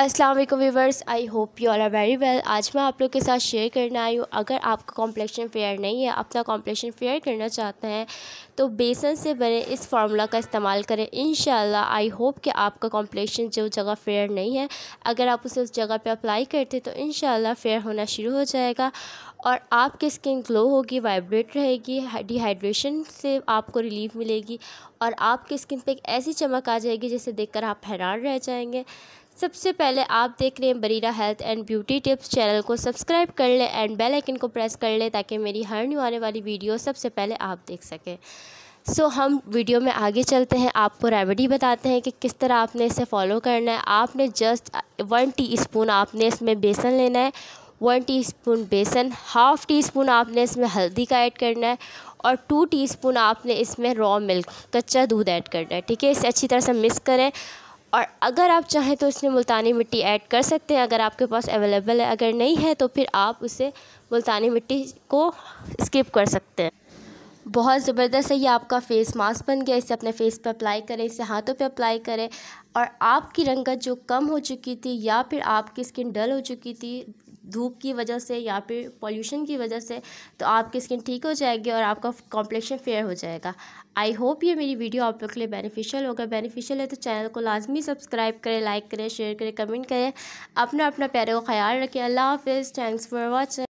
अस्सलाम वालेकुम viewers I hope you all are very well आज मैं आप लोग के साथ शेयर करने आई हूँ अगर आपका कॉम्प्लेक्शन फेयर नहीं है अपना कॉम्प्लेक्शन फेयर करना चाहते हैं तो बेसन से बने इस फार्मूला का इस्तेमाल करें इन आई होप कि आपका कॉम्प्लेक्शन जो जगह फेयर नहीं है अगर आप उसे उस जगह पे अप्लाई करते तो इन फेयर होना शुरू हो जाएगा और आपकी स्किन ग्लो होगी वाइब्रेट रहेगी डिहाइड्रेशन से आपको रिलीफ मिलेगी और आपकी स्किन पर एक ऐसी चमक आ जाएगी जिसे देखकर आप हैरान रह जाएंगे सबसे पहले आप देख रहे हैं Barira health and beauty tips channel को सब्सक्राइब कर लें एंड बेल आइकन को प्रेस कर लें ताकि मेरी हर न्यू आने वाली वीडियो सबसे पहले आप देख सकें सो so, हम वीडियो में आगे चलते हैं आपको रेमेडी बताते हैं कि किस तरह आपने इसे फॉलो करना है आपने जस्ट वन टी स्पून आपने इसमें बेसन लेना है वन टीस्पून बेसन हाफ़ टी स्पून आपने इसमें हल्दी का ऐड करना है और टू टीस्पून आपने इसमें रॉ मिल्क कच्चा दूध ऐड करना है ठीक है इसे अच्छी तरह से मिक्स करें और अगर आप चाहें तो इसमें मुल्तानी मिट्टी ऐड कर सकते हैं अगर आपके पास अवेलेबल है अगर नहीं है तो फिर आप उसे मुल्तानी मिट्टी को स्किप कर सकते हैं बहुत ज़बरदस्त है ये आपका फेस मास्क बन गया इसे अपने फेस पर अप्लाई करें इसे हाथों पे अप्लाई करें और आपकी रंगत जो कम हो चुकी थी या फिर आपकी स्किन डल हो चुकी थी धूप की वजह से या फिर पॉल्यूशन की वजह से तो आपकी स्किन ठीक हो जाएगी और आपका कॉम्प्लेक्शन फेयर हो जाएगा आई होप ये मेरी वीडियो आप लोग के लिए बेनिफिशियल होगा बेनिफिशियल है तो चैनल को लाजमी सब्सक्राइब करें लाइक करें शेयर करें कमेंट करें अपना अपना प्यारे को ख्याल रखें अल्लाह हाफिज़ थैंक्स फॉर वॉचिंग